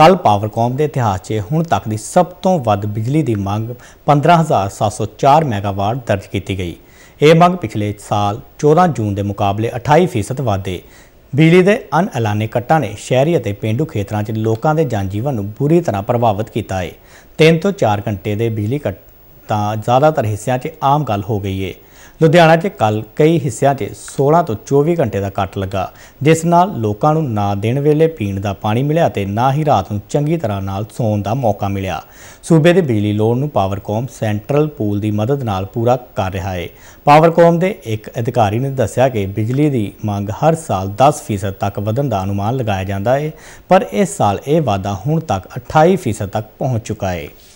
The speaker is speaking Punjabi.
ਕੱਲ ਪਾਵਰਕਾਮ ਦੇ ਇਤਿਹਾਸ 'ਚ ਹੁਣ ਤੱਕ ਦੀ ਸਭ ਤੋਂ ਵੱਧ ਬਿਜਲੀ ਦੀ ਮੰਗ 15704 ਮੈਗਾਵਾਟ ਦਰਜ ਕੀਤੀ ਗਈ ਇਹ ਮੰਗ ਪਿਛਲੇ ਸਾਲ 14 ਜੂਨ ਦੇ ਮੁਕਾਬਲੇ 28% ਵਾਧੇ ਬਿਜਲੀ ਦੇ ਅਨਐਲਾਨੇ ਕੱਟਾਂ ਨੇ ਸ਼ਹਿਰੀ ਅਤੇ ਪਿੰਡੂ ਖੇਤਰਾਂ 'ਚ ਲੋਕਾਂ ਦੇ ਜਨਜੀਵਨ ਨੂੰ ਬੁਰੀ ਤਰ੍ਹਾਂ ਪ੍ਰਭਾਵਿਤ ਕੀਤਾ ਹੈ 3 ਤੋਂ 4 ਘੰਟੇ ਦੇ ਬਿਜਲੀ ਕੱਟ ਤਾਂ ਜ਼ਿਆਦਾਤਰ ਹਿੱਸਿਆਂ 'ਚ ਆਮ ਗੱਲ ਹੋ ਗਈ ਹੈ ਲੁਧਿਆਣਾ 'ਚ ਕੱਲ ਕਈ ਹਿੱਸਿਆਂ 'ਚ 16 ਤੋਂ 24 ਘੰਟੇ ਦਾ ਕੱਟ ਲੱਗਾ ਜਿਸ ਨਾਲ ਲੋਕਾਂ ਨੂੰ ਨਾ ਦਿਨ ਵੇਲੇ ਪੀਣ ਦਾ ਪਾਣੀ ਮਿਲਿਆ ਤੇ ਨਾ ਹੀ ਰਾਤ ਨੂੰ ਚੰਗੀ ਤਰ੍ਹਾਂ ਨਾਲ ਸੌਣ ਦਾ ਮੌਕਾ ਮਿਲਿਆ ਸੂਬੇ ਦੇ ਬਿਜਲੀ ਲੋਨ ਨੂੰ ਪਾਵਰਕਾਮ ਸੈਂਟਰਲ ਪੂਲ ਦੀ ਮਦਦ ਨਾਲ ਪੂਰਾ ਕਰ ਰਿਹਾ ਹੈ ਪਾਵਰਕਾਮ ਦੇ ਇੱਕ ਅਧਿਕਾਰੀ ਨੇ ਦੱਸਿਆ ਕਿ ਬਿਜਲੀ ਦੀ ਮੰਗ ਹਰ ਸਾਲ 10% ਤੱਕ ਵਧਣ ਦਾ ਅਨੁਮਾਨ ਲਗਾਇਆ ਜਾਂਦਾ ਹੈ ਪਰ ਇਸ ਸਾਲ ਇਹ ਵਾਧਾ ਹੁਣ ਤੱਕ 28% ਤੱਕ ਪਹੁੰਚ ਚੁੱਕਾ ਹੈ